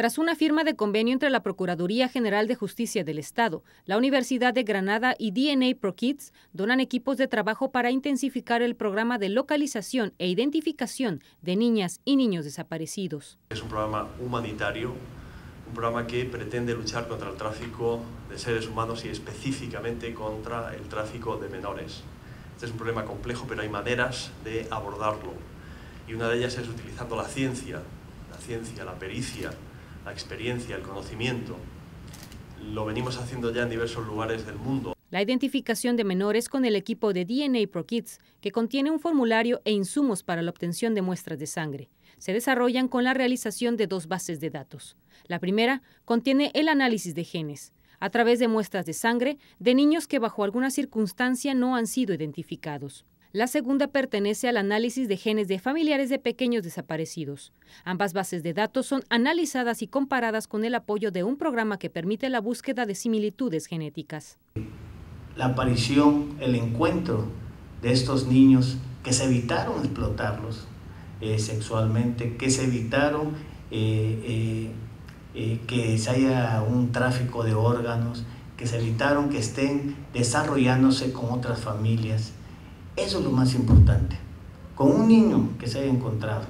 Tras una firma de convenio entre la Procuraduría General de Justicia del Estado, la Universidad de Granada y DNA Pro Kids donan equipos de trabajo para intensificar el programa de localización e identificación de niñas y niños desaparecidos. Es un programa humanitario, un programa que pretende luchar contra el tráfico de seres humanos y específicamente contra el tráfico de menores. Este es un problema complejo, pero hay maneras de abordarlo. Y una de ellas es utilizando la ciencia, la ciencia, la pericia, la experiencia, el conocimiento. Lo venimos haciendo ya en diversos lugares del mundo. La identificación de menores con el equipo de DNA Pro Kids, que contiene un formulario e insumos para la obtención de muestras de sangre, se desarrollan con la realización de dos bases de datos. La primera contiene el análisis de genes, a través de muestras de sangre de niños que bajo alguna circunstancia no han sido identificados. La segunda pertenece al análisis de genes de familiares de pequeños desaparecidos. Ambas bases de datos son analizadas y comparadas con el apoyo de un programa que permite la búsqueda de similitudes genéticas. La aparición, el encuentro de estos niños que se evitaron explotarlos eh, sexualmente, que se evitaron eh, eh, que se haya un tráfico de órganos, que se evitaron que estén desarrollándose con otras familias eso es lo más importante. Con un niño que se haya encontrado,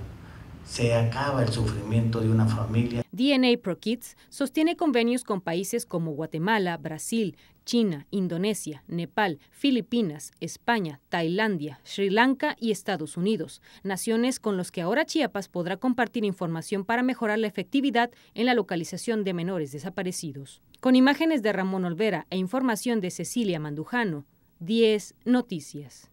se acaba el sufrimiento de una familia. DNA Pro Kids sostiene convenios con países como Guatemala, Brasil, China, Indonesia, Nepal, Filipinas, España, Tailandia, Sri Lanka y Estados Unidos, naciones con los que ahora Chiapas podrá compartir información para mejorar la efectividad en la localización de menores desaparecidos. Con imágenes de Ramón Olvera e información de Cecilia Mandujano, 10 Noticias.